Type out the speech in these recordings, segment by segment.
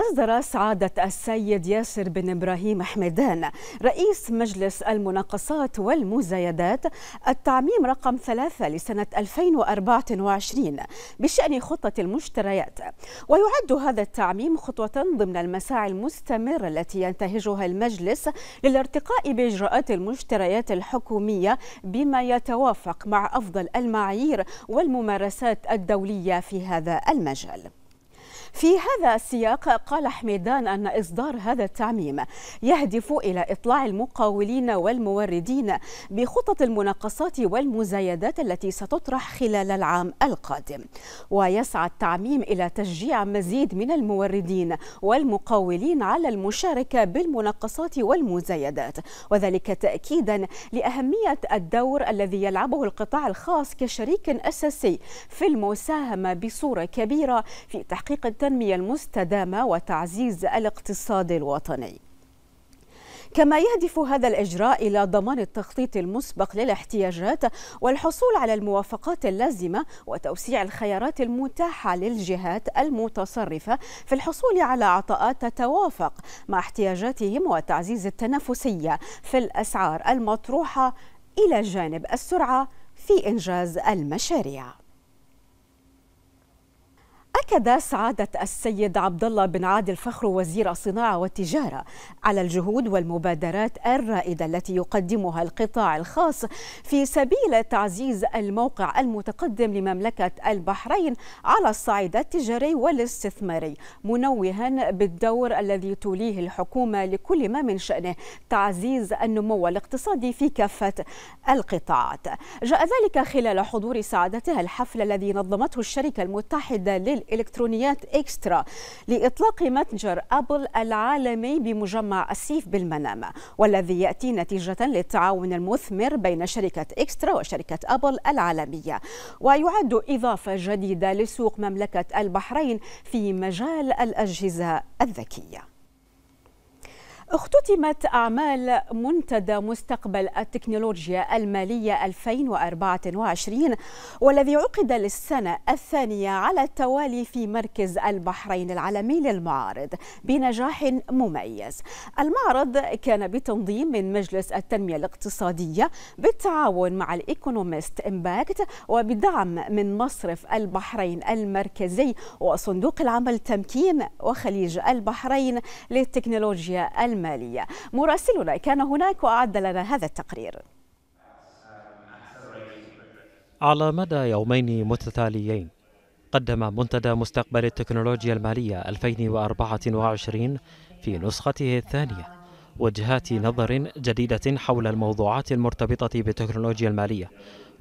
أصدر سعادة السيد ياسر بن إبراهيم حميدان رئيس مجلس المناقصات والمزايدات التعميم رقم ثلاثة لسنة 2024 بشأن خطة المشتريات ويعد هذا التعميم خطوة ضمن المساعي المستمرة التي ينتهجها المجلس للارتقاء بإجراءات المشتريات الحكومية بما يتوافق مع أفضل المعايير والممارسات الدولية في هذا المجال في هذا السياق قال حميدان أن إصدار هذا التعميم يهدف إلى إطلاع المقاولين والموردين بخطط المناقصات والمزايدات التي ستطرح خلال العام القادم ويسعى التعميم إلى تشجيع مزيد من الموردين والمقاولين على المشاركة بالمناقصات والمزايدات وذلك تأكيدا لأهمية الدور الذي يلعبه القطاع الخاص كشريك أساسي في المساهمة بصورة كبيرة في تحقيق التنمية المستدامة وتعزيز الاقتصاد الوطني كما يهدف هذا الإجراء إلى ضمان التخطيط المسبق للاحتياجات والحصول على الموافقات اللازمة وتوسيع الخيارات المتاحة للجهات المتصرفة في الحصول على عطاءات تتوافق مع احتياجاتهم وتعزيز التنافسية في الأسعار المطروحة إلى جانب السرعة في إنجاز المشاريع أكد سعادة السيد عبد الله بن عادل فخر وزير الصناعة والتجارة على الجهود والمبادرات الرائدة التي يقدمها القطاع الخاص في سبيل تعزيز الموقع المتقدم لمملكة البحرين على الصعيد التجاري والاستثماري منوها بالدور الذي توليه الحكومة لكل ما من شأنه تعزيز النمو الاقتصادي في كافة القطاعات جاء ذلك خلال حضور سعادتها الحفل الذي نظمته الشركة المتحدة لل الالكترونيات إلكترونيات إكسترا لإطلاق متجر أبل العالمي بمجمع السيف بالمنامة والذي يأتي نتيجة للتعاون المثمر بين شركة إكسترا وشركة أبل العالمية ويعد إضافة جديدة لسوق مملكة البحرين في مجال الأجهزة الذكية اختتمت أعمال منتدى مستقبل التكنولوجيا المالية 2024 والذي عقد للسنة الثانية على التوالي في مركز البحرين العالمي للمعارض بنجاح مميز المعرض كان بتنظيم من مجلس التنمية الاقتصادية بالتعاون مع الإيكونوميست إمباكت وبدعم من مصرف البحرين المركزي وصندوق العمل تمكين وخليج البحرين للتكنولوجيا المالية المالية مراسلنا كان هناك وأعد لنا هذا التقرير على مدى يومين متتاليين قدم منتدى مستقبل التكنولوجيا المالية 2024 في نسخته الثانية وجهات نظر جديدة حول الموضوعات المرتبطة بالتكنولوجيا المالية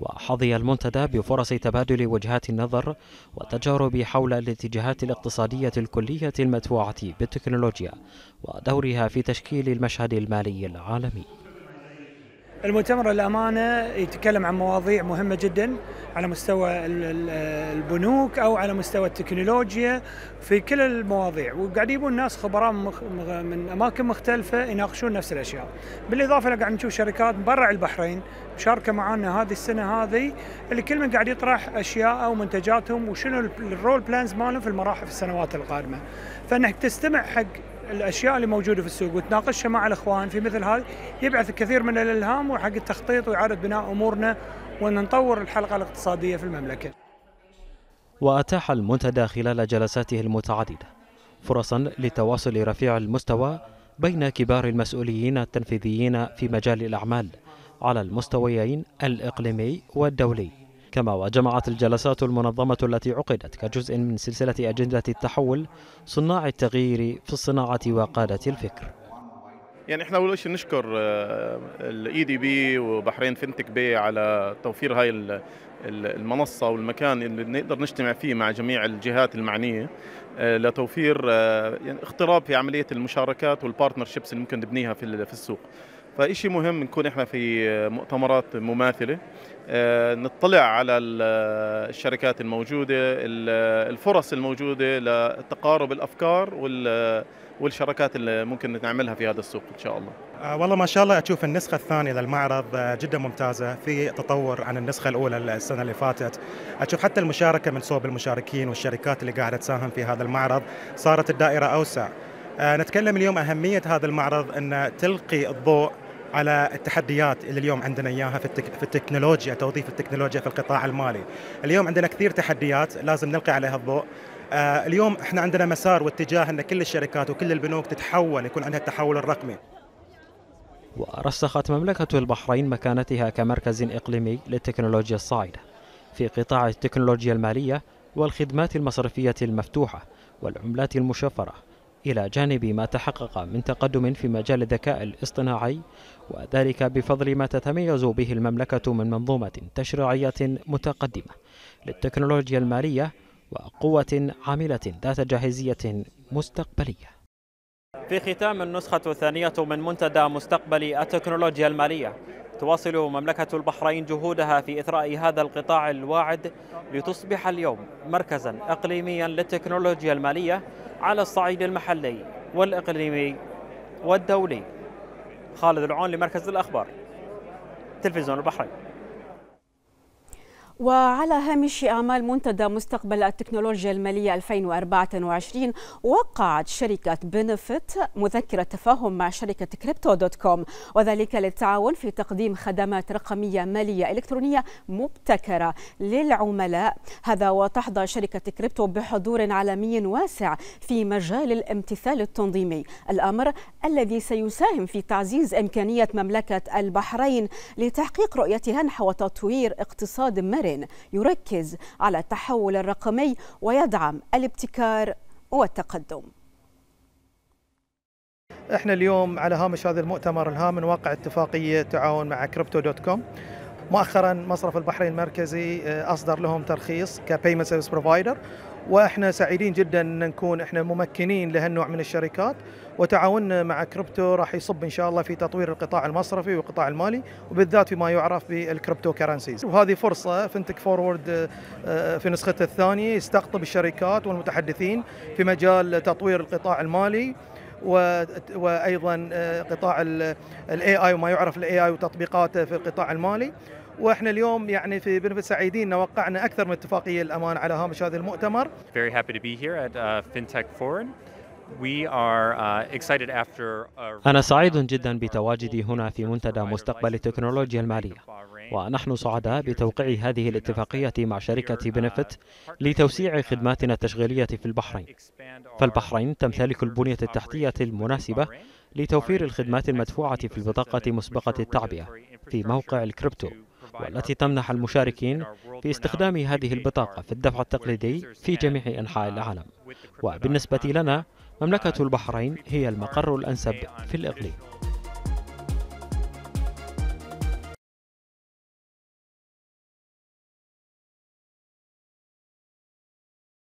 وحظي المنتدى بفرص تبادل وجهات النظر والتجارب حول الاتجاهات الاقتصادية الكلية المدفوعة بالتكنولوجيا ودورها في تشكيل المشهد المالي العالمي المؤتمر الأمانة يتكلم عن مواضيع مهمة جدا على مستوى البنوك او على مستوى التكنولوجيا في كل المواضيع وقاعد يجيبون ناس خبراء من اماكن مختلفه يناقشون نفس الاشياء بالاضافه قاعد نشوف شركات برا البحرين مشاركه معنا هذه السنه هذه اللي كل من قاعد يطرح اشياء او منتجاتهم وشنو الرول بلانز مالهم في المراحل في السنوات القادمه فانك تستمع حق الاشياء اللي موجوده في السوق وتناقشها مع الاخوان في مثل هذا يبعث الكثير من الالهام وحق التخطيط واعاده بناء امورنا ونطور الحلقه الاقتصاديه في المملكه وأتاح المنتدى خلال جلساته المتعددة فرصا لتواصل رفيع المستوى بين كبار المسؤولين التنفيذيين في مجال الأعمال على المستويين الإقليمي والدولي كما وجمعت الجلسات المنظمة التي عقدت كجزء من سلسلة أجندة التحول صناع التغيير في الصناعة وقادة الفكر يعني احنا اول شيء نشكر الاي دي بي وبحرين فنتك بي على توفير هاي المنصة والمكان اللي نقدر نجتمع فيه مع جميع الجهات المعنية آه، لتوفير آه، يعني اختراب في عملية المشاركات والبارتنرشيبس اللي ممكن نبنيها في السوق فإشي مهم نكون احنا في مؤتمرات مماثلة آه، نطلع على الشركات الموجودة الفرص الموجودة لتقارب الأفكار والشراكات اللي ممكن نعملها في هذا السوق إن شاء الله آه، والله ما شاء الله أشوف النسخة الثانية للمعرض آه، جدا ممتازة في تطور عن النسخة الأولى السنة اللي فاتت أشوف حتى المشاركة من صوب المشاركين والشركات اللي قاعدة تساهم في هذا المعرض صارت الدائرة أوسع نتكلم اليوم أهمية هذا المعرض أن تلقي الضوء على التحديات اللي اليوم عندنا اياها في, التك... في التكنولوجيا توظيف التكنولوجيا في القطاع المالي. اليوم عندنا كثير تحديات لازم نلقي عليها الضوء. آه اليوم احنا عندنا مسار واتجاه ان كل الشركات وكل البنوك تتحول يكون عندها التحول الرقمي. ورسخت مملكة البحرين مكانتها كمركز إقليمي للتكنولوجيا الصاعدة في قطاع التكنولوجيا المالية والخدمات المصرفية المفتوحة والعملات المشفرة إلى جانب ما تحقق من تقدم في مجال الذكاء الاصطناعي وذلك بفضل ما تتميز به المملكة من منظومة تشريعية متقدمة للتكنولوجيا المالية وقوة عاملة ذات جاهزية مستقبلية في ختام النسخة الثانية من منتدى مستقبل التكنولوجيا المالية تواصل مملكة البحرين جهودها في إثراء هذا القطاع الواعد لتصبح اليوم مركزا إقليميا للتكنولوجيا المالية على الصعيد المحلي والإقليمي والدولي خالد العون لمركز الأخبار تلفزيون البحرين وعلى هامش أعمال منتدى مستقبل التكنولوجيا المالية 2024 وقعت شركة بنفيت مذكرة تفاهم مع شركة كريبتو دوت كوم وذلك للتعاون في تقديم خدمات رقمية مالية إلكترونية مبتكرة للعملاء هذا وتحظى شركة كريبتو بحضور عالمي واسع في مجال الامتثال التنظيمي الأمر الذي سيساهم في تعزيز إمكانية مملكة البحرين لتحقيق رؤيتها نحو تطوير اقتصاد مرن استثمار يركز على التحول الرقمي ويدعم الابتكار والتقدم احنا اليوم على هامش هذا المؤتمر الهام من واقع اتفاقيه تعاون مع كريبتو دوت كوم مؤخرا مصرف البحرين المركزي آه، اصدر لهم ترخيص كبيمنت سيرفيس بروفايدر واحنا سعيدين جدا ان نكون احنا ممكنين لهالنوع من الشركات وتعاوننا مع كريبتو راح يصب ان شاء الله في تطوير القطاع المصرفي والقطاع المالي وبالذات فيما يعرف بالكريبتو كرنسيز وهذه فرصه فنتك فورورد آه، آه، في نسخته الثانيه يستقطب الشركات والمتحدثين في مجال تطوير القطاع المالي وايضا آه، قطاع الاي اي وما يعرف الاي اي وتطبيقاته في القطاع المالي واحنا اليوم يعني في بنفت سعيدين وقعنا اكثر من اتفاقيه الامان على هامش هذا المؤتمر. Very happy to be here at uh, FinTech Forum. We are uh, excited after a... أنا سعيد جدا بتواجدي هنا في منتدى مستقبل التكنولوجيا المالية. ونحن سعداء بتوقيع هذه الاتفاقية مع شركة بنفت uh, لتوسيع uh, خدماتنا التشغيلية في البحرين فالبحرين تمتلك البنية التحتية المناسبة لتوفير الخدمات المدفوعة في البطاقة مسبقة التعبئة في موقع الكريبتو والتي تمنح المشاركين في استخدام هذه البطاقة في الدفع التقليدي في جميع أنحاء العالم وبالنسبة لنا مملكة البحرين هي المقر الأنسب في الإقليم